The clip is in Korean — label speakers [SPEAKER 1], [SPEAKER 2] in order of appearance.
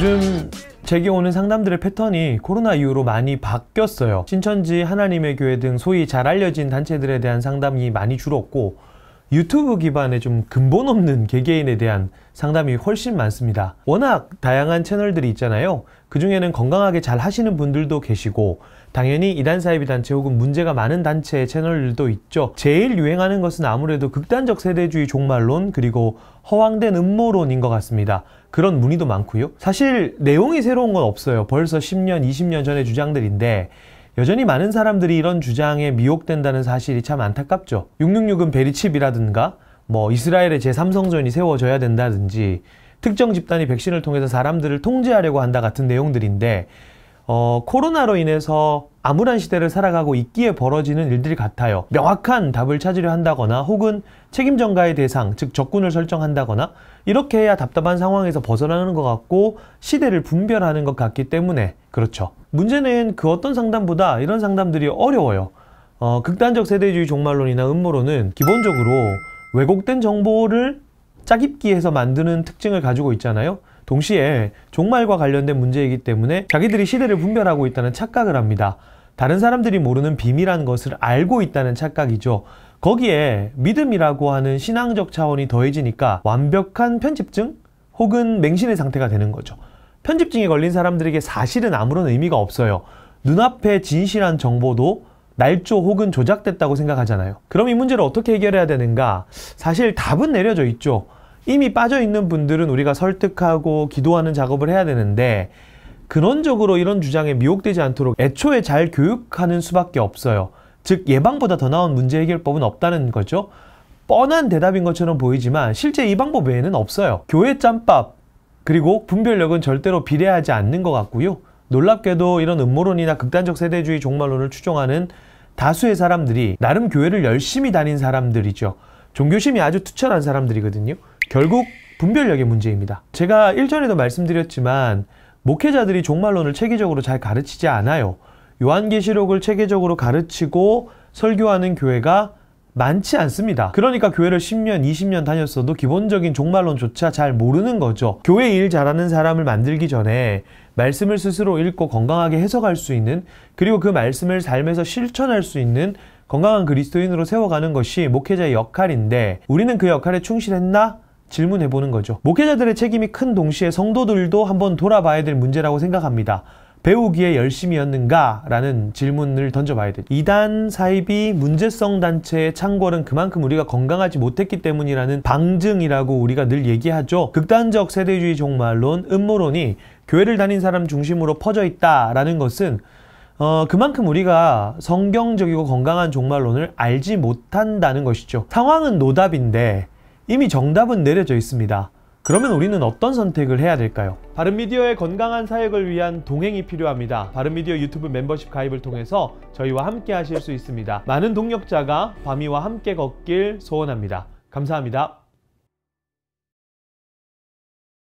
[SPEAKER 1] 요즘 제게 오는 상담들의 패턴이 코로나 이후로 많이 바뀌었어요. 신천지, 하나님의 교회 등 소위 잘 알려진 단체들에 대한 상담이 많이 줄었고 유튜브 기반의 좀 근본 없는 개개인에 대한 상담이 훨씬 많습니다. 워낙 다양한 채널들이 있잖아요. 그 중에는 건강하게 잘 하시는 분들도 계시고, 당연히 이단사이비단체 혹은 문제가 많은 단체의 채널들도 있죠. 제일 유행하는 것은 아무래도 극단적 세대주의 종말론 그리고 허황된 음모론인 것 같습니다. 그런 문의도 많고요. 사실 내용이 새로운 건 없어요. 벌써 10년, 20년 전의 주장들인데, 여전히 많은 사람들이 이런 주장에 미혹된다는 사실이 참 안타깝죠. 666은 베리칩이라든가 뭐 이스라엘의 제3성전이 세워져야 된다든지 특정 집단이 백신을 통해서 사람들을 통제하려고 한다 같은 내용들인데 어, 코로나로 인해서 암울한 시대를 살아가고 있기에 벌어지는 일들이 같아요. 명확한 답을 찾으려 한다거나 혹은 책임 전가의 대상, 즉 적군을 설정한다거나 이렇게 해야 답답한 상황에서 벗어나는 것 같고 시대를 분별하는 것 같기 때문에 그렇죠. 문제는 그 어떤 상담보다 이런 상담들이 어려워요. 어, 극단적 세대주의 종말론이나 음모론은 기본적으로 왜곡된 정보를 짜깁기해서 만드는 특징을 가지고 있잖아요. 동시에 종말과 관련된 문제이기 때문에 자기들이 시대를 분별하고 있다는 착각을 합니다. 다른 사람들이 모르는 비밀한 것을 알고 있다는 착각이죠. 거기에 믿음이라고 하는 신앙적 차원이 더해지니까 완벽한 편집증 혹은 맹신의 상태가 되는 거죠. 편집증에 걸린 사람들에게 사실은 아무런 의미가 없어요. 눈앞에 진실한 정보도 날조 혹은 조작됐다고 생각하잖아요. 그럼 이 문제를 어떻게 해결해야 되는가? 사실 답은 내려져 있죠. 이미 빠져 있는 분들은 우리가 설득하고 기도하는 작업을 해야 되는데 근원적으로 이런 주장에 미혹되지 않도록 애초에 잘 교육하는 수밖에 없어요. 즉 예방보다 더 나은 문제 해결법은 없다는 거죠. 뻔한 대답인 것처럼 보이지만 실제 이 방법 외에는 없어요. 교회 짬밥 그리고 분별력은 절대로 비례하지 않는 것 같고요. 놀랍게도 이런 음모론이나 극단적 세대주의 종말론을 추종하는 다수의 사람들이 나름 교회를 열심히 다닌 사람들이죠. 종교심이 아주 투철한 사람들이거든요. 결국 분별력의 문제입니다. 제가 일전에도 말씀드렸지만 목회자들이 종말론을 체계적으로 잘 가르치지 않아요. 요한계시록을 체계적으로 가르치고 설교하는 교회가 많지 않습니다. 그러니까 교회를 10년, 20년 다녔어도 기본적인 종말론조차 잘 모르는 거죠. 교회 일 잘하는 사람을 만들기 전에 말씀을 스스로 읽고 건강하게 해석할 수 있는 그리고 그 말씀을 삶에서 실천할 수 있는 건강한 그리스도인으로 세워가는 것이 목회자의 역할인데 우리는 그 역할에 충실했나? 질문해 보는 거죠. 목회자들의 책임이 큰 동시에 성도들도 한번 돌아봐야 될 문제라고 생각합니다. 배우기에 열심이었는가? 라는 질문을 던져봐야 돼. 이단 사입이 문제성 단체의 창궐은 그만큼 우리가 건강하지 못했기 때문이라는 방증이라고 우리가 늘 얘기하죠. 극단적 세대주의 종말론, 음모론이 교회를 다닌 사람 중심으로 퍼져 있다라는 것은 어, 그만큼 우리가 성경적이고 건강한 종말론을 알지 못한다는 것이죠. 상황은 노답인데 이미 정답은 내려져 있습니다. 그러면 우리는 어떤 선택을 해야 될까요? 바른미디어의 건강한 사역을 위한 동행이 필요합니다. 바른미디어 유튜브 멤버십 가입을 통해서 저희와 함께 하실 수 있습니다. 많은 동력자가 밤이와 함께 걷길 소원합니다. 감사합니다.